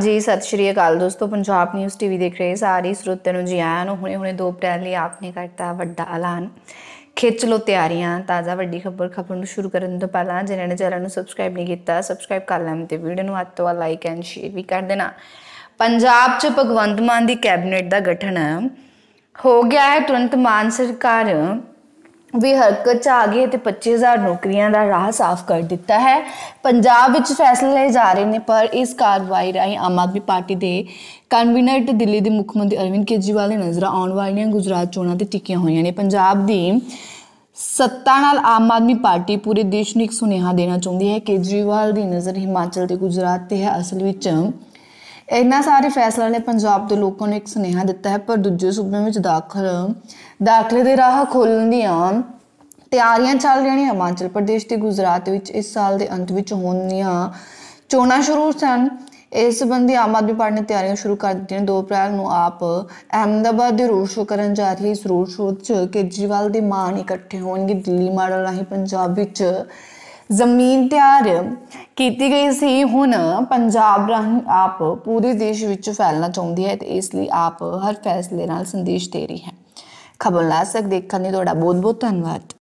ਜੀ ਸਤਿ ਸ਼੍ਰੀ ਅਕਾਲ ਦੋਸਤੋ ਪੰਜਾਬ ਨਿਊਜ਼ ਟੀਵੀ ਦੇਖ ਰਹੇ ਸਾਰੇ ਸਰੋਤਿਆਂ ਨੂੰ ਜੀ ਆਇਆਂ ਨੂੰ ਹੁਣੇ-ਹੁਣੇ 2 ਅਪ੍ਰੈਲ ਲਈ ਆਪਨੇ ਕਰਤਾ ਵੱਡਾ ਐਲਾਨ ਖਿੱਚ ਲੋ ਤਿਆਰੀਆਂ ਤਾਜ਼ਾ ਵੱਡੀ ਖਬਰ ਖਬਰ ਨੂੰ ਸ਼ੁਰੂ ਕਰਨ ਤੋਂ ਪਹਿਲਾਂ ਜਿਨ੍ਹਾਂ ਨੇ ਚੈਨਲ ਨੂੰ ਸਬਸਕ੍ਰਾਈਬ ਨਹੀਂ ਕੀਤਾ ਸਬਸਕ੍ਰਾਈਬ ਕਰ ਲੈਣ ਤੇ ਵੀਡੀਓ ਨੂੰ ਹੱਥ ਤੋਂ ਲਾਈਕ ਐਂਡ ਸ਼ੇਅਰ ਵੀ ਕਰ ਦੇਣਾ ਪੰਜਾਬ 'ਚ ਭਗਵੰਤ ਮਾਨ ਦੀ ਕੈਬਨਿਟ ਦਾ ਗਠਨ ਹੋ ਗਿਆ ਹੈ ਤੁਰੰਤ ਮਾਨ ਸਰਕਾਰ ਵੀ ਹਰਕਤ 'ਚ ਆ ਗਈ ਤੇ 25000 ਨੌਕਰੀਆਂ ਦਾ ਰਾਹ ਸਾਫ਼ ਕਰ ਦਿੱਤਾ ਹੈ ਪੰਜਾਬ ਵਿੱਚ ਫੈਸਲੇ ਲਏ ਜਾ ਰਹੇ ਨੇ ਪਰ ਇਸ ਕਾਰਵਾਈ ਰਾਹੀਂ ਆਮ ਆਦਮੀ ਪਾਰਟੀ ਦੇ ਕਨਵੀਨਰ ਤੇ ਦਿੱਲੀ ਦੇ ਮੁੱਖ ਮੰਤਰੀ ਅਰਵਿੰਦ ਕੇਜਰੀਵਾਲ ਨੇ ਨਜ਼ਰ ਆਉਣ ਵਾਲੀਆਂ ਗੁਜਰਾਤ ਚੋਣਾਂ ਤੇ ਟਿੱਕੀਆਂ ਹੋਈਆਂ ਨੇ ਪੰਜਾਬ ਦੀ ਸੱਤਾ ਨਾਲ ਆਮ ਆਦਮੀ ਪਾਰਟੀ ਪੂਰੇ ਦੇਸ਼ ਨੂੰ ਇੱਕ ਸੁਨੇਹਾ ਦੇਣਾ ਚਾਹੁੰਦੀ ਹੈ ਕੇਜਰੀਵਾਲ ਦੀ ਨਜ਼ਰ ਹਿਮਾਚਲ ਤੇ ਗੁਜਰਾਤ ਤੇ ਹੈ ਅਸਲ ਵਿੱਚ ਇਹਨਾਂ ਸਾਰੇ ਫੈਸਲਿਆਂ ਨੇ ਪੰਜਾਬ ਦੇ ਲੋਕਾਂ ਨੂੰ ਇੱਕ ਸੁਨੇਹਾ ਦਿੱਤਾ ਹੈ ਪਰ ਦੂਜੇ ਸੂਬਿਆਂ ਵਿੱਚ ਦਾਖਲ ਦਾਖਲੇ ਦੇ ਰਾਹ ਖੋਲਣ ਦੀਆਂ ਤਿਆਰੀਆਂ ਚੱਲ ਰਹੀਆਂ ਨੇ ਹਿਮਾਚਲ ਪ੍ਰਦੇਸ਼ ਤੇ ਗੁਜਰਾਤ ਵਿੱਚ ਇਸ ਸਾਲ ਦੇ ਅੰਤ ਵਿੱਚ ਹੋਣੀਆਂ ਚੋਣਾਂ ਸ਼ੁਰੂ ਸਨ ਇਸ ਸੰਬੰਧੀ ਆਮ ਆਦਮੀ ਪਾਰਟੀ ਨੇ ਤਿਆਰੀਆਂ ਸ਼ੁਰੂ ਕਰ ਦਿੱਤੀਆਂ 2 ਅਪ੍ਰੈਲ ਨੂੰ ਆਪ ਅਹਮਦਾਬਾਦ ਦੇ ਰੋਡ ਸ਼ੋਅ ਕਰਨ ਜਾ ਰਹੀ ਇਸ ਰੋਡ ਸ਼ੋਅ 'ਚ ਕੇਜਰੀਵਾਲ ਦੇ ਮਾਣ ਇਕੱਠੇ ਹੋਣਗੇ ਦਿੱਲੀ ਮਾਡਲ ਰਾਹੀਂ ਪੰਜਾਬ ਵਿੱਚ ਜ਼ਮੀਨ ਤਿਆਰ ਕੀਤੀ ਗਈ ਸੀ ਹੁਣ ਪੰਜਾਬ ਰਾਹੀਂ ਆਪ ਪੂਰੇ ਦੇਸ਼ ਵਿੱਚ ਫੈਲਣਾ ਚਾਹੁੰਦੀ ਹੈ ਤੇ ਇਸ ਲਈ ਆਪ ਹਰ ਫੈਸਲੇ ਨਾਲ ਸੰਦੇਸ਼ ਦੇ ਰਹੀ ਹੈ ਖਬਰ ਲਾਸਕ ਦੇਖਣ ਲਈ ਤੁਹਾਡਾ ਬਹੁਤ ਬਹੁਤ ਧੰਨਵਾਦ